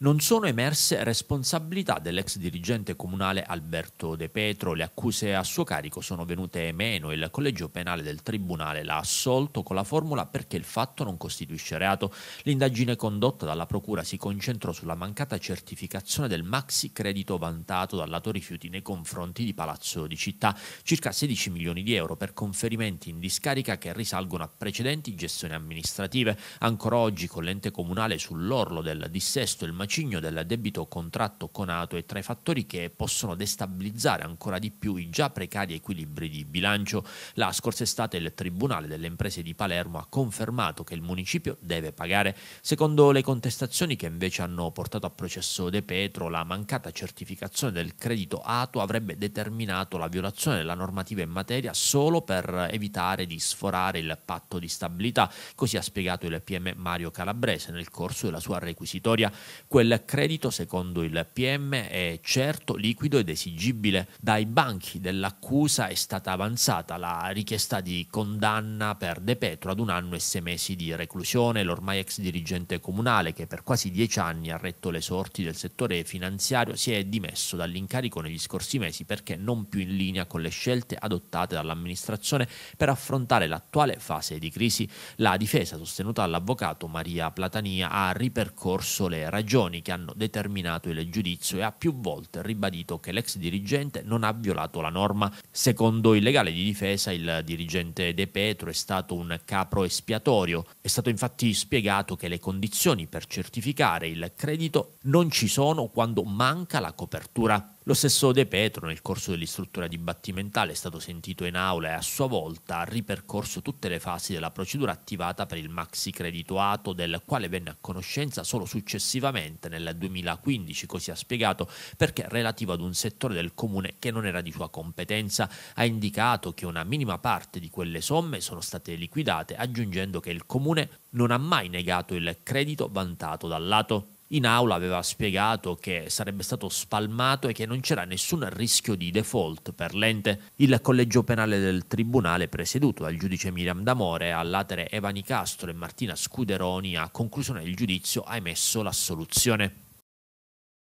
non sono emerse responsabilità dell'ex dirigente comunale Alberto De Petro, le accuse a suo carico sono venute meno, il collegio penale del Tribunale l'ha assolto con la formula perché il fatto non costituisce reato. L'indagine condotta dalla Procura si concentrò sulla mancata certificazione del maxi credito vantato dal lato rifiuti nei confronti di Palazzo di Città, circa 16 milioni di euro per conferimenti in discarica che risalgono a precedenti gestioni amministrative. Ancora oggi con l'ente comunale sull'orlo del dissesto il macigno del debito contratto con Ato è tra i fattori che possono destabilizzare ancora di più i già precari equilibri di bilancio. La scorsa estate il Tribunale delle Imprese di Palermo ha confermato che il municipio deve pagare. Secondo le contestazioni che invece hanno portato a processo De Petro, la mancata certificazione del credito Ato avrebbe determinato la violazione della normativa in materia solo per evitare di sforare il patto di stabilità, così ha spiegato il PM Mario Calabrese nel corso della sua requisitoria quel credito, secondo il PM, è certo, liquido ed esigibile. Dai banchi dell'accusa è stata avanzata la richiesta di condanna per De Petro ad un anno e sei mesi di reclusione, l'ormai ex dirigente comunale che per quasi dieci anni ha retto le sorti del settore finanziario, si è dimesso dall'incarico negli scorsi mesi perché non più in linea con le scelte adottate dall'amministrazione per affrontare l'attuale fase di crisi. La difesa sostenuta dall'avvocato Maria Platania ha ripercorso le ragioni condizioni che hanno determinato il giudizio e ha più volte ribadito che l'ex dirigente non ha violato la norma. Secondo il legale di difesa, il dirigente De Petro è stato un capro espiatorio. È stato infatti spiegato che le condizioni per certificare il credito non ci sono quando manca la copertura. Lo stesso De Petro, nel corso dell'istruttura dibattimentale, è stato sentito in aula e a sua volta ha ripercorso tutte le fasi della procedura attivata per il maxi credito ATO, del quale venne a conoscenza solo successivamente nel 2015, così ha spiegato, perché relativo ad un settore del comune che non era di sua competenza, ha indicato che una minima parte di quelle somme sono state liquidate, aggiungendo che il comune non ha mai negato il credito vantato dall'ATO in aula aveva spiegato che sarebbe stato spalmato e che non c'era nessun rischio di default per l'ente. Il collegio penale del tribunale, presieduto dal giudice Miriam D'Amore, all'atere Evani Castro e Martina Scuderoni, a conclusione del giudizio ha emesso l'assoluzione.